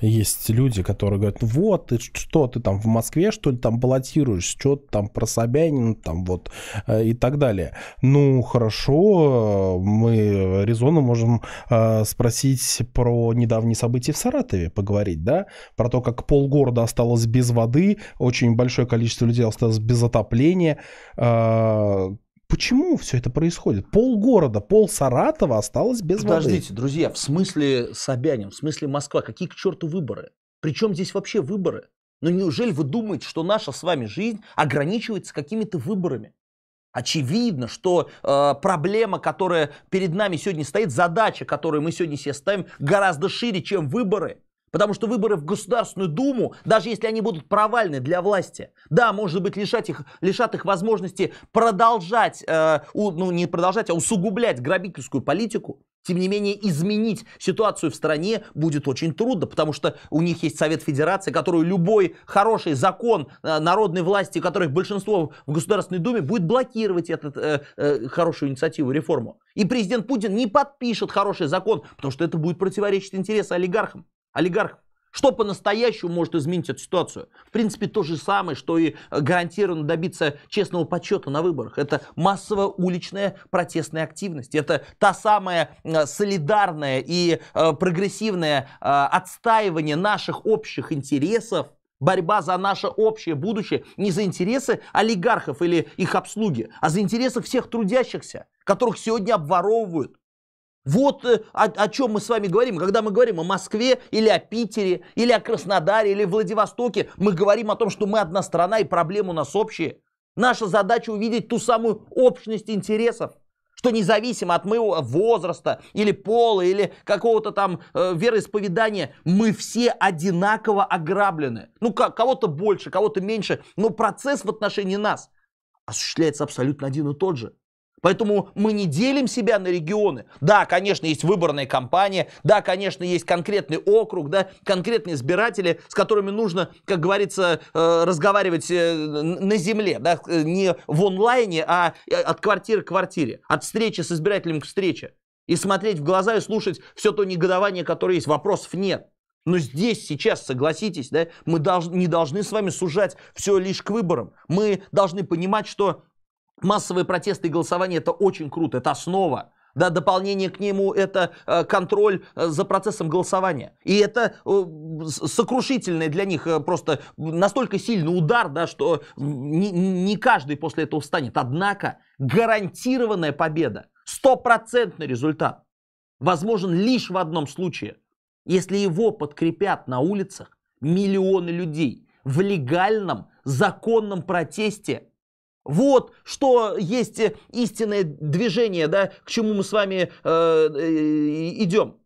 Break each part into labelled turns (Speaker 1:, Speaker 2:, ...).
Speaker 1: Есть люди, которые говорят, вот, ты что, ты там в Москве, что ли, там баллотируешь, что ты там про Собянин, там вот, э, и так далее. Ну, хорошо, мы резонно можем э, спросить про недавние события в Саратове, поговорить, да, про то, как полгорода осталось без воды, очень большое количество людей осталось без отопления, э, Почему все это происходит? Пол города, пол Саратова осталось без Подождите, воды. Подождите, друзья, в смысле Собянин, в смысле Москва, какие к черту выборы? Причем здесь вообще выборы? Но ну, неужели вы думаете, что наша с вами жизнь ограничивается какими-то выборами? Очевидно, что э, проблема, которая перед нами сегодня стоит, задача, которую мы сегодня себе ставим, гораздо шире, чем выборы. Потому что выборы в Государственную Думу, даже если они будут провальны для власти, да, может быть, лишать их, лишат их возможности продолжать, э, у, ну не продолжать, а усугублять грабительскую политику. Тем не менее, изменить ситуацию в стране будет очень трудно, потому что у них есть Совет Федерации, которую любой хороший закон э, народной власти, которых большинство в Государственной Думе, будет блокировать эту э, э, хорошую инициативу, реформу. И президент Путин не подпишет хороший закон, потому что это будет противоречить интересам олигархам олигархов. Что по-настоящему может изменить эту ситуацию? В принципе, то же самое, что и э, гарантированно добиться честного подсчета на выборах. Это массовая уличная протестная активность. Это та самая э, солидарная и э, прогрессивное отстаивание наших общих интересов, борьба за наше общее будущее не за интересы олигархов или их обслуги, а за интересы всех трудящихся, которых сегодня обворовывают, вот э, о, о чем мы с вами говорим. Когда мы говорим о Москве или о Питере, или о Краснодаре, или Владивостоке, мы говорим о том, что мы одна страна и проблемы у нас общие. Наша задача увидеть ту самую общность интересов, что независимо от моего возраста или пола или какого-то там э, вероисповедания, мы все одинаково ограблены. Ну, как, кого-то больше, кого-то меньше, но процесс в отношении нас осуществляется абсолютно один и тот же. Поэтому мы не делим себя на регионы. Да, конечно, есть выборная кампания, да, конечно, есть конкретный округ, да, конкретные избиратели, с которыми нужно, как говорится, э, разговаривать э, на земле, да, э, не в онлайне, а от квартиры к квартире, от встречи с избирателем к встрече. И смотреть в глаза и слушать все то негодование, которое есть, вопросов нет. Но здесь сейчас, согласитесь, да, мы долж, не должны с вами сужать все лишь к выборам. Мы должны понимать, что Массовые протесты и голосование это очень круто, это основа. Да, дополнение к нему это э, контроль э, за процессом голосования. И это э, сокрушительный для них просто настолько сильный удар, да, что не, каждый после этого встанет. Однако гарантированная победа, стопроцентный результат возможен лишь в одном случае, если его подкрепят на улицах миллионы людей в легальном, законном протесте – вот что есть э, истинное движение, да, к чему мы с вами э, э идем.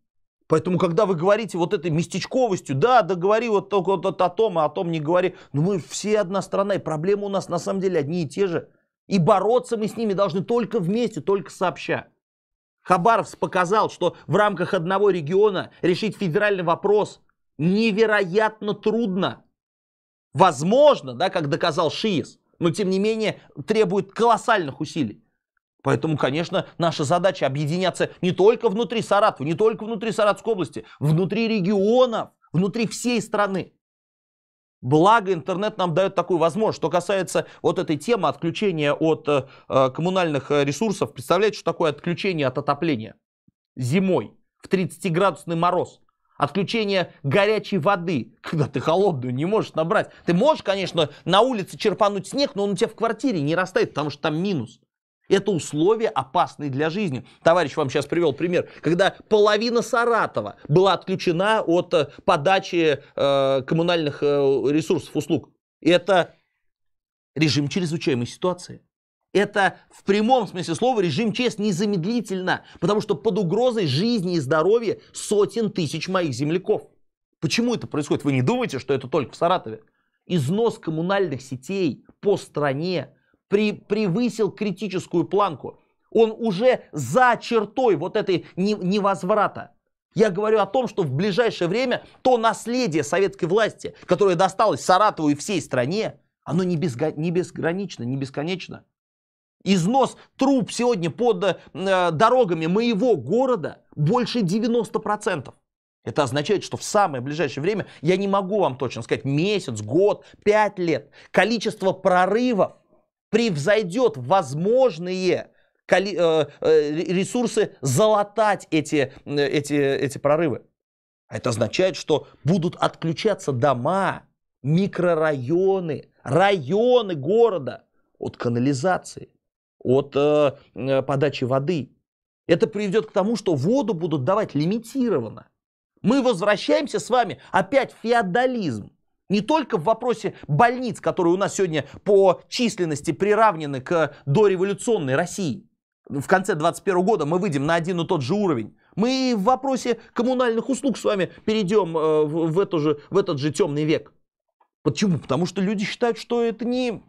Speaker 1: Поэтому, когда вы говорите вот этой местечковостью, да, да говори вот только вот, вот о том, а о том не говори, ну мы все одна страна, и проблемы у нас на самом деле одни и те же. И бороться мы с ними должны только вместе, только сообща. Хабаровс показал, что в рамках одного региона решить федеральный вопрос невероятно трудно. Возможно, да, как доказал Шиис но тем не менее требует колоссальных усилий. Поэтому, конечно, наша задача объединяться не только внутри Саратова, не только внутри Саратовской области, внутри регионов, внутри всей страны. Благо интернет нам дает такую возможность. Что касается вот этой темы отключения от э, коммунальных э, ресурсов, представляете, что такое отключение от отопления зимой в 30-градусный мороз? Отключение горячей воды, когда ты холодную не можешь набрать. Ты можешь, конечно, на улице черпануть снег, но он у тебя в квартире не растает, потому что там минус. Это условия опасные для жизни. Товарищ вам сейчас привел пример, когда половина Саратова была отключена от э, подачи э, коммунальных э, ресурсов, услуг. Это режим чрезвычайной ситуации. Это в прямом смысле слова режим честь незамедлительно, потому что под угрозой жизни и здоровья сотен тысяч моих земляков. Почему это происходит? Вы не думаете, что это только в Саратове? Износ коммунальных сетей по стране при, превысил критическую планку. Он уже за чертой вот этой невозврата. Я говорю о том, что в ближайшее время то наследие советской власти, которое досталось Саратову и всей стране, оно не, безго- не безгранично, не бесконечно. Износ труб сегодня под э, дорогами моего города больше 90%. Это означает, что в самое ближайшее время, я не могу вам точно сказать, месяц, год, пять лет, количество прорывов превзойдет возможные э, э, ресурсы залатать эти, э, эти, эти прорывы. Это означает, что будут отключаться дома, микрорайоны, районы города от канализации от э, э, подачи воды. Это приведет к тому, что воду будут давать лимитированно. Мы возвращаемся с вами опять в феодализм. Не только в вопросе больниц, которые у нас сегодня по численности приравнены к дореволюционной России. В конце 21 года мы выйдем на один и тот же уровень. Мы в вопросе коммунальных услуг с вами перейдем э, в, эту же, в этот же темный век. Почему? Потому что люди считают, что это не,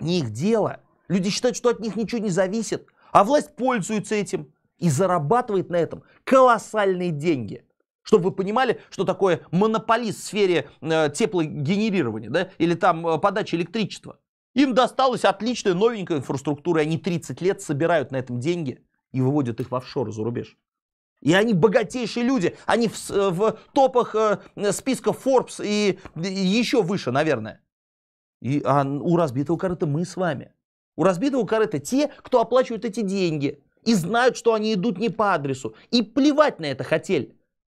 Speaker 1: не их дело. Люди считают, что от них ничего не зависит, а власть пользуется этим и зарабатывает на этом колоссальные деньги. Чтобы вы понимали, что такое монополист в сфере э, теплогенерирования да, или там э, подачи электричества. Им досталась отличная новенькая инфраструктура, и они 30 лет собирают на этом деньги и выводят их в офшоры за рубеж. И они богатейшие люди, они в, э, в топах э, списка Forbes и, и еще выше, наверное. И, а у разбитого корыта мы с вами – у разбитого корыта те, кто оплачивают эти деньги и знают, что они идут не по адресу. И плевать на это хотели.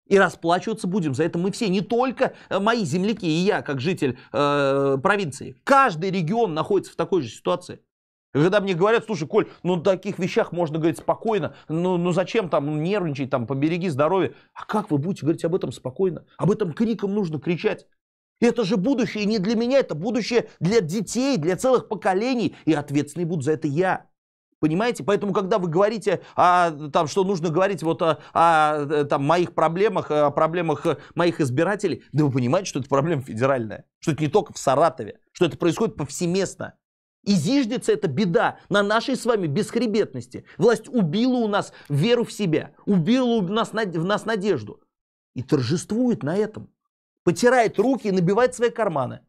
Speaker 1: И расплачиваться будем. За это мы все, не только э, мои земляки и я, как житель э, провинции. Каждый регион находится в такой же ситуации. Когда мне говорят, слушай, Коль, ну о таких вещах можно говорить спокойно, ну, ну зачем там нервничать, там побереги здоровье. А как вы будете говорить об этом спокойно? Об этом криком нужно кричать. И это же будущее не для меня, это будущее для детей, для целых поколений. И ответственный буду за это я. Понимаете? Поэтому, когда вы говорите, о, там, что нужно говорить вот о, о э, там, моих проблемах, о проблемах э, моих избирателей, да вы понимаете, что это проблема федеральная, что это не только в Саратове, что это происходит повсеместно. И зиждется эта беда на нашей с вами бесхребетности. Власть убила у нас веру в себя, убила у нас, в нас надежду и торжествует на этом потирает руки и набивает свои карманы.